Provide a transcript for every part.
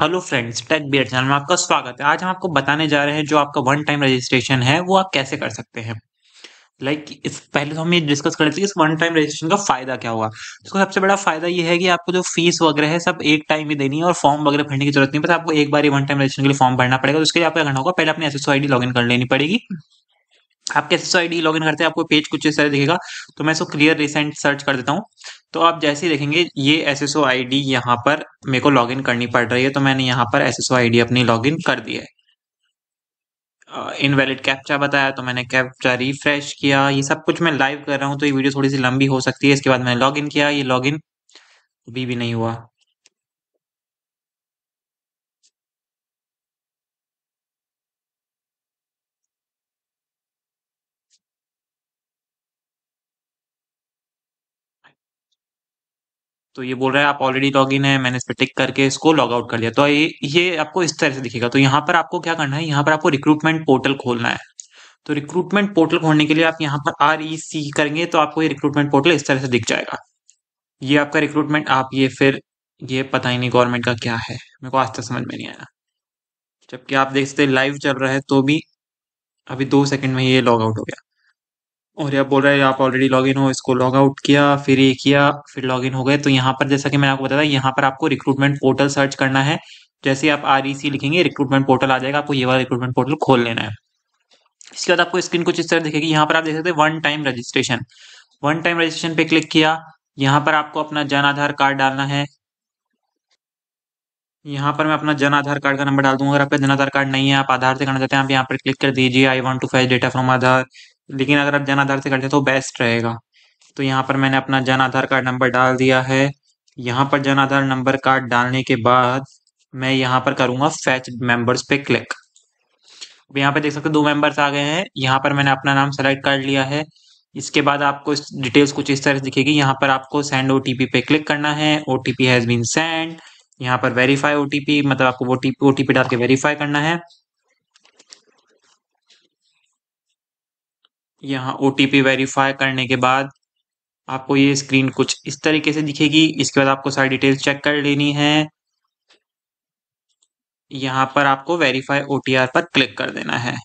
Hello friends Tech Bear channel में आपका स्वागत है आज हम आपको बताने जा रहे हैं जो आपका वन टाइम रजिस्ट्रेशन है वो आप कैसे कर सकते हैं लाइक like, इस पहले तो हम ये डिस्कस कर लेते हैं इस वन टाइम रजिस्ट्रेशन का फायदा क्या हुआ इसका सबसे बड़ा फायदा ये है कि आपको जो फीस वगैरह है सब एक टाइम ही देनी है और फॉर्म वगैरह भरने की जरूरत नहीं पता आपको एक बार ही वन टाइम रजिस्ट्रेशन के लिए फॉर्म भरना पड़ेगा तो उसके लिए आपका करना होगा पहले अपनी S S I D log in कर लेनी पड़ेगी आप कैसे आई डी लॉग इन करते हैं आपको पेज कुछ इस तरह दिखेगा तो मैं इसको क्लियर रिसेंट सर्च कर देता हूँ तो आप जैसे ही देखेंगे ये S S O I D यहाँ पर मेरे को लॉग इन करनी पड़ रही है तो मैंने यहाँ पर S S O I D अपनी लॉग इन कर दी है इनवैलिड कैप्चा बताया तो मैंने कैप्चा रिफ्रेश किया ये सब कुछ मैं लाइव कर रहा हूँ तो ये वीडियो थोड़ी सी लंबी हो सकती है इसके बाद मैंने लॉग इन किया ये लॉग इन अभी भी नहीं हुआ तो ये बोल रहा है आप ऑलरेडी लॉग इन है मैंने इस पर टिक करके इसको लॉग आउट कर लिया तो ये ये आपको इस तरह से दिखेगा तो यहाँ पर आपको क्या करना है यहाँ पर आपको रिक्रूटमेंट पोर्टल खोलना है तो रिक्रूटमेंट पोर्टल खोलने के लिए आप यहाँ पर आर ई सी करेंगे तो आपको ये रिक्रूटमेंट पोर्टल इस तरह से दिख जाएगा ये आपका रिक्रूटमेंट आप ये फिर ये पता ही नहीं गवर्नमेंट का क्या है मेरे को आज तक समझ में नहीं आया जबकि आप देख सकते लाइव चल रहा है तो भी अभी दो सेकंड में ये लॉग आउट हो गया और यह बोल रहा है आप ऑलरेडी लॉग इन हो इसको लॉग आउट किया फिर ये किया फिर लॉग इन हो गए तो यहाँ पर जैसा कि मैंने आपको बताया यहाँ पर आपको रिक्रूटमेंट पोर्टल सर्च करना है जैसे आप आर e लिखेंगे रिक्रूटमेंट पोर्टल आ जाएगा आपको ये वाला रिक्रूटमेंट पोर्टल खोल लेना है इसके बाद आपको स्क्रीन कुछ इस तरह दिखेगी यहाँ पर आप देख सकते हैं one time registration one time registration पे क्लिक किया यहाँ पर आपको अपना जन आधार कार्ड डालना है यहाँ पर मैं अपना जन आधार कार्ड का नंबर डाल दूंगा अगर आपका जन आधार कार्ड नहीं है आप आधार से करना चाहते हैं आप यहाँ पर क्लिक कर दीजिए I want to five data from Aadhaar लेकिन अगर आप जन आधार से करते तो बेस्ट रहेगा तो यहाँ पर मैंने अपना जन आधार कार्ड नंबर डाल दिया है यहाँ पर जन आधार नंबर कार्ड डालने के बाद मैं यहाँ पर करूँगा फैच मेंबर्स पे क्लिक अब यहाँ पर देख सकते हो दो मेंबर्स आ गए हैं यहाँ पर मैंने अपना नाम सेलेक्ट कर लिया है इसके बाद आपको इस डिटेल्स कुछ इस तरह से दिखेगी यहाँ पर आपको सेंड ओ पे क्लिक करना है O T has been send यहाँ पर वेरीफाई ओ मतलब आपको वो ओ टी डाल के वेरीफाई करना है यहाँ ओ वेरीफाई करने के बाद आपको ये स्क्रीन कुछ इस तरीके से दिखेगी इसके बाद आपको सारी डिटेल्स चेक कर लेनी है यहाँ पर आपको वेरीफाई ओ पर क्लिक कर देना है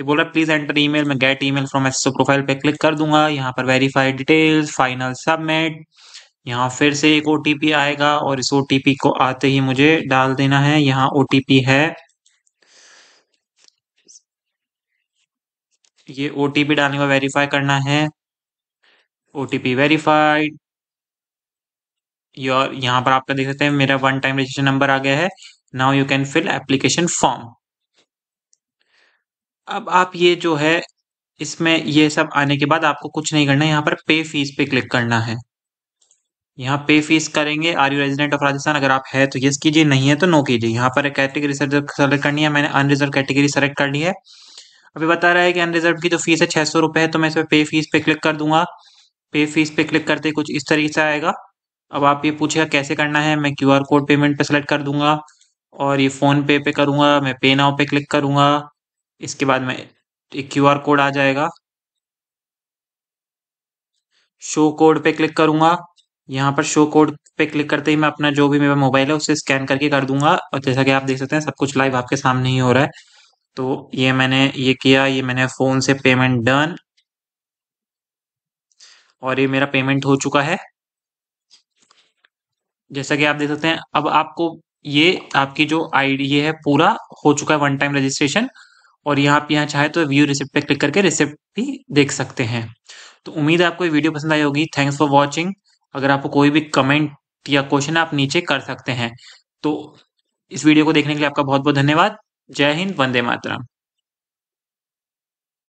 ये बोला प्लीज एंटर ईमेल मैं get email from SO profile पे क्लिक कर दूंगा यहाँ पर वेरीफाई डिटेल्स फाइनल सबमिट यहाँ फिर से एक ओ आएगा और इस ओ को आते ही मुझे डाल देना है यहाँ ओ है ये ओ डालने का वेरीफाई करना है ओ वेरीफाइड योर यहाँ पर आपका देख सकते हैं मेरा वन टाइम रजिस्ट्रेशन नंबर आ गया है now you can fill application form अब आप ये जो है, इसमें ये सब आने के बाद आपको कुछ नहीं करना है, यहाँ पर पे फ़ीस पे क्लिक करना है। यहाँ पे फ़ीस करेंगे, are you resident of Rajasthan? अगर आप है तो येस कीजिए, नहीं है तो नो कीजिए। यहाँ पर कैटेगरी सेलेक्ट करनी है, मैंने अनरिज़र्व कैटेगरी सेलेक्ट कर ली है। अभी बता रहा है कि अनरिज़र्व की जो तो फ़ीस है सौ है, तो मैं पर पे फ़ीस पे क्लिक कर दूँगा। पे फ़ीस पे क्लिक करते कुछ इस तरीके से आएगा। अब आप ये पूछेगा कैसे करना है, मैं क्यू कोड पेमेंट पे सेलेक्ट कर दूँगा और ये फ़ोन पे पे करूँगा, मैं पे नाउ पे क्लिक करूँगा। इसके बाद में एक क्यू आर कोड आ जाएगा शो कोड पे क्लिक करूंगा यहाँ पर शो कोड पे क्लिक करते ही मैं अपना जो भी मेरा मोबाइल है उसे स्कैन करके कर दूंगा और जैसा कि आप देख सकते हैं सब कुछ लाइव आपके सामने ही हो रहा है तो ये मैंने ये किया ये मैंने फोन से पेमेंट डन और ये मेरा पेमेंट हो चुका है जैसा कि आप देख सकते हैं अब आपको ये आपकी जो आईडी है पूरा हो चुका है वन टाइम रजिस्ट्रेशन और यहाँ पे यहाँ चाहे तो व्यू रिसिप्ट पे क्लिक करके रिसिप्ट भी देख सकते हैं तो उम्मीद है आपको ये वीडियो पसंद आई होगी थैंक्स फॉर वॉचिंग अगर आपको कोई भी कमेंट या क्वेश्चन आप नीचे कर सकते हैं तो इस वीडियो को देखने के लिए आपका बहुत बहुत धन्यवाद जय हिंद वंदे मातरम